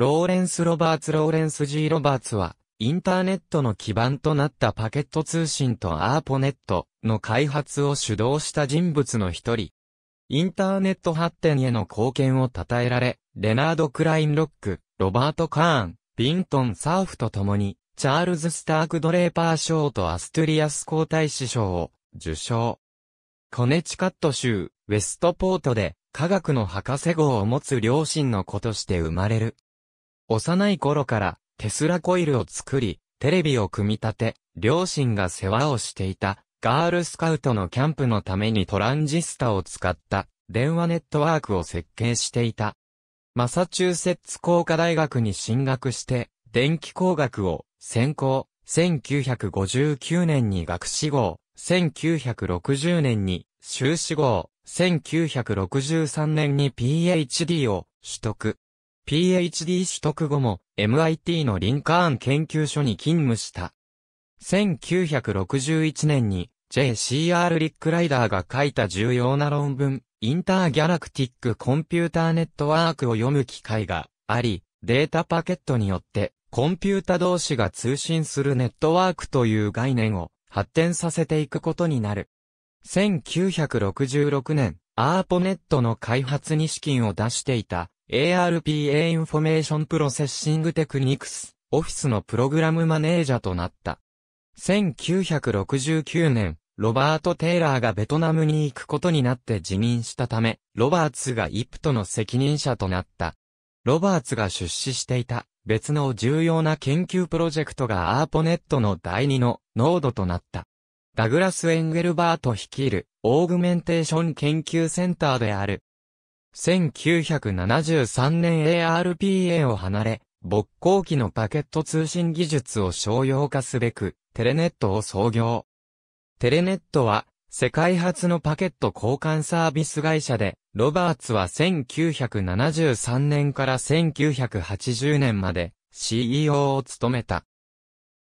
ローレンス・ロバーツ・ローレンス・ G・ ロバーツは、インターネットの基盤となったパケット通信とアーポネットの開発を主導した人物の一人。インターネット発展への貢献を称えられ、レナード・クラインロック、ロバート・カーン、ビントン・サーフと共に、チャールズ・スターク・ドレーパー賞とアストゥリアス皇太子賞を受賞。コネチカット州、ウェストポートで、科学の博士号を持つ両親の子として生まれる。幼い頃からテスラコイルを作り、テレビを組み立て、両親が世話をしていた、ガールスカウトのキャンプのためにトランジスタを使った電話ネットワークを設計していた。マサチューセッツ工科大学に進学して、電気工学を専攻、1959年に学士号、1960年に修士号、1963年に PhD を取得。PhD 取得後も MIT のリンカーン研究所に勤務した。1961年に J.C.R. リックライダーが書いた重要な論文、インターギャラクティックコンピューターネットワークを読む機会があり、データパケットによってコンピュータ同士が通信するネットワークという概念を発展させていくことになる。1966年、アーポネットの開発に資金を出していた ARPA インフォメーションプロセッシングテクニクス、オフィスのプログラムマネージャーとなった。1969年、ロバート・テイラーがベトナムに行くことになって辞任したため、ロバーツがイプトの責任者となった。ロバーツが出資していた別の重要な研究プロジェクトがアーポネットの第二のノードとなった。ダグラス・エンゲルバート率いるオーグメンテーション研究センターである1973年 ARPA を離れ、勃興機のパケット通信技術を商用化すべく、テレネットを創業。テレネットは、世界初のパケット交換サービス会社で、ロバーツは1973年から1980年まで CEO を務めた。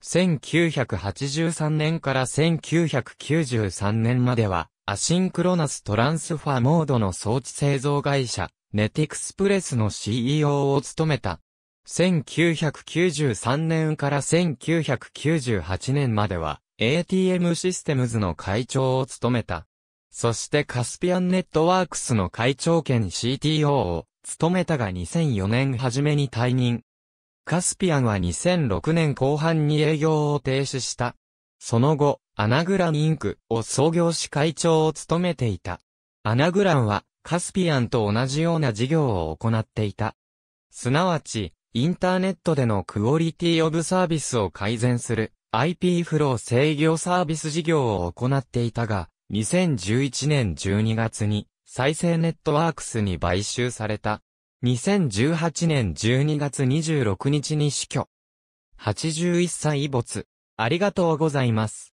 1983年から1993年まではアシンクロナストランスファーモードの装置製造会社、ネティクスプレスの CEO を務めた。1993年から1998年までは ATM システムズの会長を務めた。そしてカスピアンネットワークスの会長兼 CTO を務めたが2004年初めに退任。カスピアンは2006年後半に営業を停止した。その後、アナグランインクを創業し会長を務めていた。アナグランはカスピアンと同じような事業を行っていた。すなわち、インターネットでのクオリティオブサービスを改善する IP フロー制御サービス事業を行っていたが、2011年12月に再生ネットワークスに買収された。2018年12月26日に死去。81歳没。ありがとうございます。